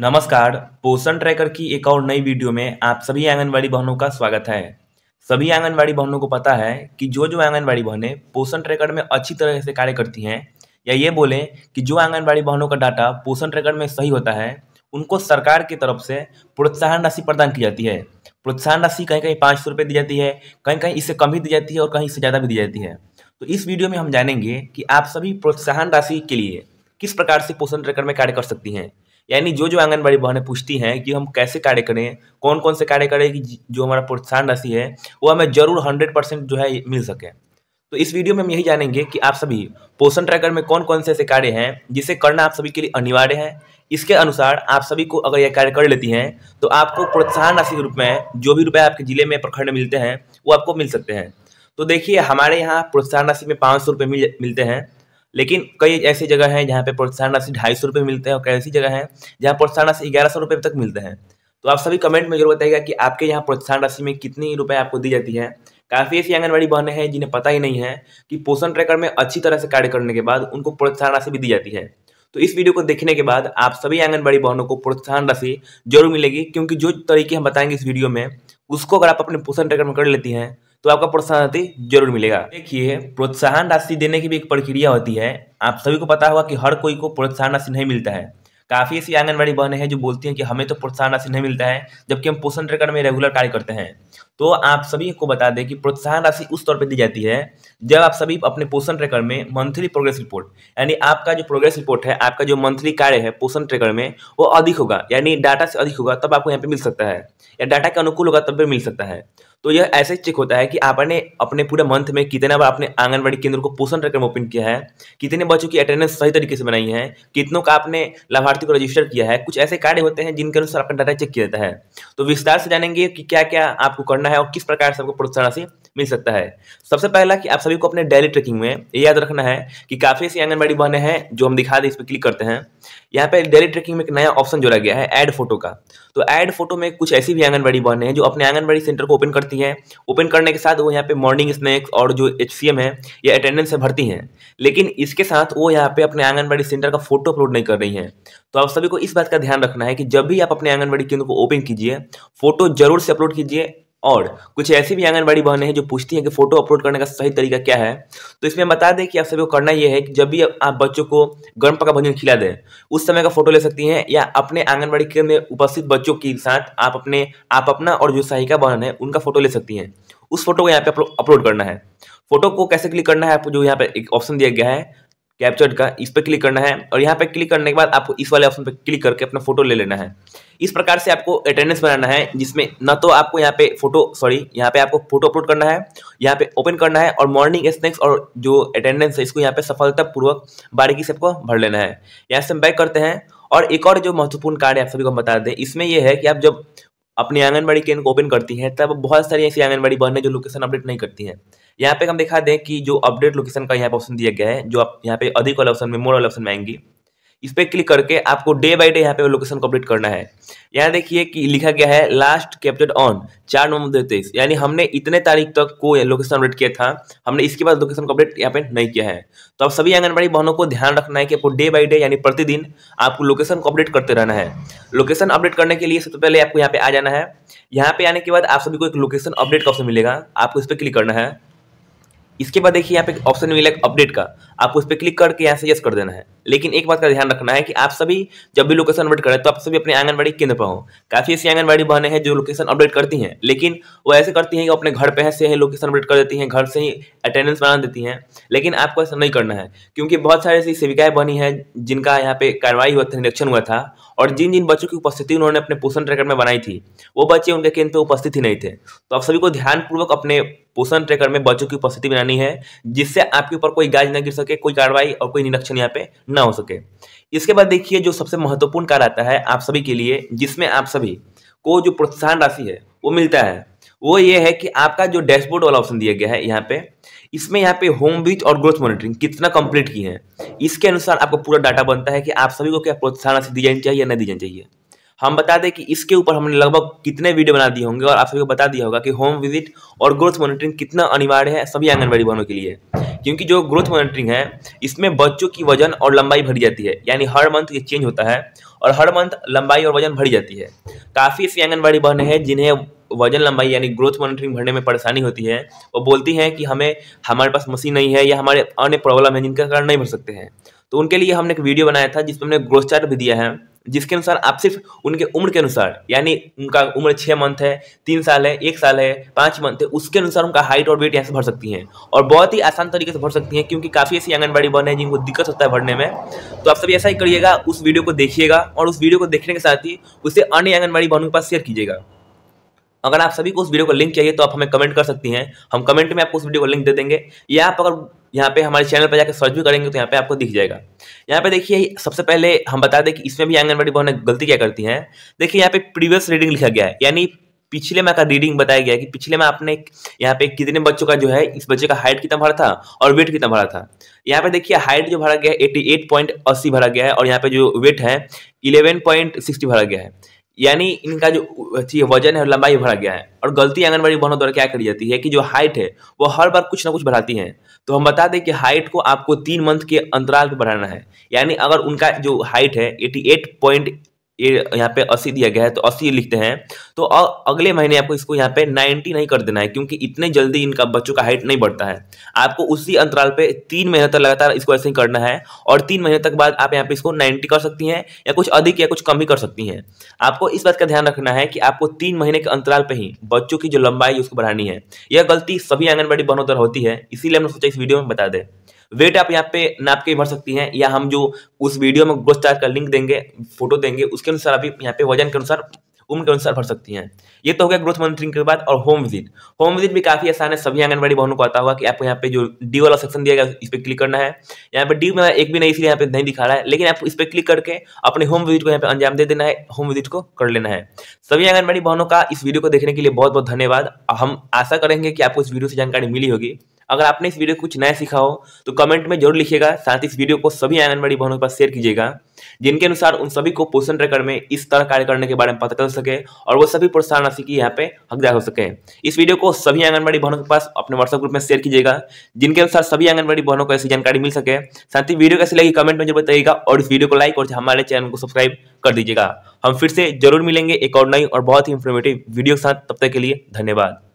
नमस्कार पोषण ट्रैकर की एक और नई वीडियो में आप सभी आंगनबाड़ी बहनों का स्वागत है सभी आंगनबाड़ी बहनों को पता है कि जो जो आंगनबाड़ी बहनें पोषण ट्रैकर में अच्छी तरह से कार्य करती हैं या ये बोलें कि जो आंगनबाड़ी बहनों का डाटा पोषण ट्रैकर में सही होता है उनको सरकार की तरफ से प्रोत्साहन राशि प्रदान की जाती है प्रोत्साहन राशि कहीं कहीं पाँच सौ दी जाती है कहीं कहीं इससे कम भी दी जाती है और कहीं इससे ज़्यादा भी दी जाती है तो इस वीडियो में हम जानेंगे कि आप सभी प्रोत्साहन राशि के लिए किस प्रकार से पोषण ट्रैकर में कार्य कर सकती हैं यानी जो जो आंगनबाड़ी बहनें पूछती हैं कि हम कैसे कार्य करें कौन कौन से कार्य करें कि जो हमारा प्रोत्साहन राशि है वो हमें जरूर हंड्रेड परसेंट जो है मिल सके तो इस वीडियो में हम यही जानेंगे कि आप सभी पोषण ट्रैकर में कौन कौन से ऐसे कार्य हैं जिसे करना आप सभी के लिए अनिवार्य है इसके अनुसार आप सभी को अगर यह कार्य कर लेती हैं तो आपको प्रोत्साहन राशि के रूप में जो भी रुपए आपके जिले में प्रखंड में मिलते हैं वो आपको मिल सकते हैं तो देखिए हमारे यहाँ प्रोत्साहन राशि में पाँच सौ रुपये मिल मिलते हैं लेकिन कई ऐसी जगह है जहाँ पे प्रोत्साहन राशि ढाई सौ रुपये मिलते हैं और कई ऐसी जगह है जहाँ प्रोत्साहन राशि ग्यारह सौ रुपये तक मिलते हैं तो आप सभी कमेंट में जरूर बताइएगा कि आपके यहाँ प्रोत्साहन राशि में कितनी रुपए आपको दी जाती है काफ़ी ऐसी आंगनबाड़ी बहनें हैं जिन्हें पता ही नहीं है कि पोषण ट्रैकर में अच्छी तरह से कार्य करने के बाद उनको प्रोत्साहन राशि भी दी जाती है तो इस वीडियो को देखने के बाद आप सभी आंगनबाड़ी बहनों को प्रोत्साहन राशि जरूर मिलेगी क्योंकि जो तरीके हम बताएंगे इस वीडियो में उसको अगर आप अपने पोषण ट्रैकर में कर लेती हैं तो आपका प्रोत्साहन राशि जरूर मिलेगा देखिए प्रोत्साहन राशि देने की भी एक प्रक्रिया होती है आप सभी को पता होगा कि हर कोई को प्रोत्साहन राशि नहीं मिलता है काफ़ी ऐसी आंगनबाड़ी बहनें हैं जो बोलती हैं कि हमें तो प्रोत्साहन राशि नहीं मिलता है जबकि हम पोषण रेकर्ड में रेगुलर कार्य करते हैं तो आप सभी को बता दें कि प्रोत्साहन राशि उस तौर पर दी जाती है जब आप सभी अपने पोषण ट्रेकर में मंथली प्रोग्रेस रिपोर्ट यानी आपका जो प्रोग्रेस रिपोर्ट है आपका जो मंथली कार्य है पोषण ट्रेकर में वो अधिक होगा यानी डाटा से अधिक होगा तब आपको यहाँ पे मिल सकता है या डाटा के अनुकूल होगा तब भी मिल सकता है तो यह ऐसे चेक होता है कि आपने अपने पूरे मंथ में कितने बार आपने आंगनबाड़ी केंद्र को पोषण कार्यक्रम ओपन किया है कितने बच्चों की अटेंडेंस सही तरीके से बनाई है कितनों का आपने लाभार्थी को रजिस्टर किया है कुछ ऐसे कार्य होते हैं जिनके अनुसार आपका डाटा चेक किया जाता है तो विस्तार से जानेंगे कि क्या क्या आपको करना है और किस प्रकार से आपको प्रोत्साहन राशि मिल सकता है सबसे पहला कि आप सभी को अपने डेली ट्रैकिंग में याद रखना है कि काफ़ी ऐसी आंगनबाड़ी बहने हैं जो हम दिखा दें इस पर क्लिक करते हैं यहाँ पे डेली ट्रैकिंग में एक नया ऑप्शन जोड़ा गया है ऐड फोटो का तो ऐड फोटो में कुछ ऐसी भी आंगनबाड़ी बहने हैं जो अपने आंगनबाड़ी सेंटर को ओपन करती हैं ओपन करने के साथ वो यहाँ पे मॉर्निंग स्नैक्स और जो एच है या अटेंडेंस है भरती हैं लेकिन इसके साथ वो यहाँ पे अपने आंगनबाड़ी सेंटर का फोटो अपलोड नहीं कर रही हैं तो आप सभी को इस बात का ध्यान रखना है कि जब भी आप अपने आंगनबाड़ी केंद्र को ओपन कीजिए फोटो जरूर से अपलोड कीजिए और कुछ ऐसी भी आंगनबाड़ी बहनें हैं जो पूछती हैं कि फ़ोटो अपलोड करने का सही तरीका क्या है तो इसमें बता दें कि आप सभी को करना यह है कि जब भी आप बच्चों को गर्म पका भोजन खिला दें उस समय का फ़ोटो ले सकती हैं या अपने आंगनबाड़ी केंद्र में उपस्थित बच्चों के साथ आप अपने आप अपना और जो सहायिका बहन है उनका फ़ोटो ले सकती हैं उस फोटो को यहाँ पे अपलोड करना है फोटो को कैसे क्लिक करना है आपको जो यहाँ पे एक ऑप्शन दिया गया है कैप्चर्ड का इस पर क्लिक करना है और यहाँ पे क्लिक करने के बाद आपको इस वाले ऑप्शन पे क्लिक करके अपना फोटो ले लेना है इस प्रकार से आपको अटेंडेंस बनाना है जिसमें न तो आपको यहाँ पे फोटो सॉरी यहाँ पे आपको फोटो अपलोड करना है यहाँ पे ओपन करना है और मॉर्निंग स्नैक्स और जो अटेंडेंस है इसको यहाँ पे सफलतापूर्वक बारीकी से आपको भर लेना है यहाँ से हम बैक करते हैं और एक और जो महत्वपूर्ण कार्य आप सभी को बता दें इसमें यह है कि आप जब अपनी आंगनबाड़ी केंद्र को ओपन करती हैं तब बहुत सारी ऐसी आंगनबाड़ी बहन है जो लोकेशन अपडेट नहीं करती हैं यहाँ पे हम दिखा दें कि जो अपडेट लोकेशन का यहाँ पर ऑप्शन दिया गया है जो आप यहाँ पे अधिक वाले ऑप्शन में मोर वाले ऑप्शन में आएंगी इस पर क्लिक करके आपको डे बाई डे यहाँ पे लोकेशन को अपडेट करना है यहाँ देखिए कि लिखा गया है लास्ट कैप्टेड ऑन चार नवंबर दो तेईस यानी हमने इतने तारीख तक को लोकेशन अपडेट किया था हमने इसके बाद लोकेशन को अपडेट यहाँ पे नहीं किया है तो आप सभी आंगनबाड़ी बहनों को ध्यान रखना है कि आपको डे बाई डे यानी प्रतिदिन आपको लोकेशन को अपडेट करते रहना है लोकेशन अपडेट करने के लिए सबसे पहले आपको यहाँ पे आ जाना है यहाँ पे आने के बाद आप सभी को एक लोकेशन अपडेट का ऑप्शन मिलेगा आपको इस पर क्लिक करना है इसके बाद देखिए यहाँ पे ऑप्शन मिलेगा अपडेट का आपको इस पर क्लिक करके यहाँ से यस कर देना है लेकिन एक बात का ध्यान रखना है कि आप सभी जब भी लोकेशन अपडेट करें तो आप सभी अपने आंगनबाड़ी केंद्र पर हो काफ़ी ऐसी आंगनबाड़ी बहने हैं जो लोकेशन अपडेट करती हैं लेकिन वो ऐसे करती हैं कि अपने घर पे से ही लोकेशन अपडेट कर देती हैं घर से ही अटेंडेंस बना देती हैं लेकिन आपको ऐसा नहीं करना है क्योंकि बहुत सारी ऐसी सेविकाएं बनी हैं जिनका यहाँ पे कार्रवाई हुआ था निरीक्षण हुआ था और जिन जिन बच्चों की उपस्थिति उन्होंने अपने पोषण ट्रैकर में बनाई थी वो बच्चे उनके केंद्र पर उपस्थित ही नहीं थे तो आप सभी को ध्यानपूर्वक अपने पोषण ट्रैकर में बच्चों की उपस्थिति बनानी है जिससे आपके ऊपर कोई गाज न गिर सके कोई कार्रवाई और कोई निरीक्षण यहाँ पे ना हो सके इसके बाद देखिए जो सबसे महत्वपूर्ण कार्य आता है आप सभी के लिए जिसमें आप सभी को जो प्रोत्साहन राशि है वो मिलता है वो ये है कि आपका जो डैशबोर्ड वाला ऑप्शन दिया गया है यहाँ पे इसमें यहाँ पे होम बीच और ग्रोथ मॉनिटरिंग कितना कंप्लीट की है इसके अनुसार आपको पूरा डाटा बनता है कि आप सभी को क्या प्रोत्साहन राशि दी जानी चाहिए या नहीं दी जानी चाहिए हम बता दें कि इसके ऊपर हमने लगभग कितने वीडियो बना दिए होंगे और आप सभी को बता दिया होगा कि होम विजिट और ग्रोथ मॉनिटरिंग कितना अनिवार्य है सभी आंगनबाड़ी बहनों के लिए क्योंकि जो ग्रोथ मॉनिटरिंग है इसमें बच्चों की वजन और लंबाई भरी जाती है यानी हर मंथ ये चेंज होता है और हर मंथ लंबाई और वजन भरी जाती है काफ़ी ऐसी आंगनबाड़ी बहनें हैं जिन्हें वजन लंबाई यानी ग्रोथ मॉनिटरिंग भरने में परेशानी होती है वो बोलती हैं कि हमें हमारे पास मशीन नहीं है या हमारे अन्य प्रॉब्लम है जिनका कारण नहीं भर सकते हैं तो उनके लिए हमने एक वीडियो बनाया था जिसमें हमने ग्रोथ चार्ट भी दिया है जिसके अनुसार आप सिर्फ उनके उम्र के अनुसार यानी उनका उम्र छः मंथ है तीन साल है एक साल है पाँच मंथ है उसके अनुसार उनका हाइट और वेट यहाँ से भर सकती हैं और बहुत ही आसान तरीके से भर सकती हैं क्योंकि काफ़ी ऐसी आंगनबाड़ी बहन है जिनको दिक्कत होता है भरने में तो आप सभी ऐसा ही करिएगा उस वीडियो को देखिएगा और उस वीडियो को देखने के साथ ही उसे अन्य आंगनबाड़ी बहनों के पास शेयर कीजिएगा अगर आप सभी को उस वीडियो का लिंक चाहिए तो आप हमें कमेंट कर सकती हैं हम कमेंट में आपको उस वीडियो का लिंक दे देंगे या आप अगर यहाँ पे हमारे चैनल पर जाकर सर्च भी करेंगे तो यहाँ पे आपको दिख जाएगा यहाँ पे देखिए सबसे पहले हम बता दें कि इसमें भी आंगनबाड़ी बहुत गलती क्या करती हैं देखिए यहाँ पे प्रीवियस रीडिंग लिखा गया है यानी पिछले माह का रीडिंग बताया गया कि पिछले माह आपने यहाँ पे कितने बच्चों का जो है इस बच्चे का हाइट कितना भरा था और वेट कितना भरा था यहाँ पे देखिए हाइट जो भरा गया है एट्टी भरा गया है और यहाँ पे जो वेट है इलेवन भरा गया है यानी इनका जो थी वजन है लंबाई भरा गया है और गलती आंगनबाड़ी बहनों द्वारा क्या करी जाती है कि जो हाइट है वो हर बार कुछ ना कुछ बढ़ाती हैं तो हम बता दें कि हाइट को आपको तीन मंथ के अंतराल पर बढ़ाना है यानी अगर उनका जो हाइट है एटी एट पॉइंट ये यहाँ पे अस्सी दिया गया है तो अस्सी लिखते हैं तो अगले महीने आपको इसको यहाँ पे नाइन्टी नहीं कर देना है क्योंकि इतने जल्दी इनका बच्चों का हाइट नहीं बढ़ता है आपको उसी अंतराल पे तीन महीने तक लगातार इसको ऐसे ही करना है और तीन महीने तक बाद आप यहाँ पे इसको नाइन्टी कर सकती हैं या कुछ अधिक या कुछ कम ही कर सकती हैं आपको इस बात का ध्यान रखना है कि आपको तीन महीने के अंतराल पर ही बच्चों की जो लंबाई है उसको बढ़ानी है यह गलती सभी आंगनबाड़ी बनोदर होती है इसीलिए हमने सोचा इस वीडियो में बता दें वेट आप यहाँ पे नाप के भर सकती हैं या हम जो उस वीडियो में ग्रोथ स्टार का लिंक देंगे फोटो देंगे उसके अनुसार अभी यहाँ पे वजन के अनुसार उम्र के अनुसार भर सकती हैं ये तो हो गया ग्रोथ मॉनिटरिंग के बाद और होम विजिट होम विजिट भी काफी आसान है सभी आंगनबाड़ी भवनों को आता होगा कि आपको यहाँ पे जो डी वाला सेक्शन दिया गया इस पर क्लिक करना है यहाँ पे डी में एक भी नहीं इसलिए यहाँ पे नहीं दिखा रहा है लेकिन आप इस पर क्लिक करके अपने होम विजिट को यहाँ पे अंजाम दे देना है होम विजिट को कर लेना है सभी आंगनबाड़ी भवनों का इस वीडियो को देखने के लिए बहुत बहुत धन्यवाद हम आशा करेंगे कि आपको इस वीडियो से जानकारी मिली होगी अगर आपने इस वीडियो कुछ नया सीखा हो तो कमेंट में जरूर लिखिएगा साथ ही इस वीडियो को सभी आंगनबाड़ी भवनों के पास शेयर कीजिएगा जिनके अनुसार उन सभी को पोषण रेकर्ड में इस तरह कार्य करने के बारे में पता चल सके और वो सभी प्रोत्साहन राशि की यहाँ पे हकदार हो सके इस वीडियो को सभी आंगनबाड़ी भवनों के पास अपने व्हाट्सएप ग्रुप में शेयर कीजिएगा जिनके अनुसार सभी आंगनबाड़ी भवनों को ऐसी जानकारी मिल सके साथ ही वीडियो कैसे लगी कमेंट में जरूर बताइएगा और इस वीडियो को लाइक और हमारे चैनल को सब्सक्राइब कर दीजिएगा हम फिर से जरूर मिलेंगे एक और नई और बहुत ही इन्फॉर्मेटिव वीडियो के साथ तब तक के लिए धन्यवाद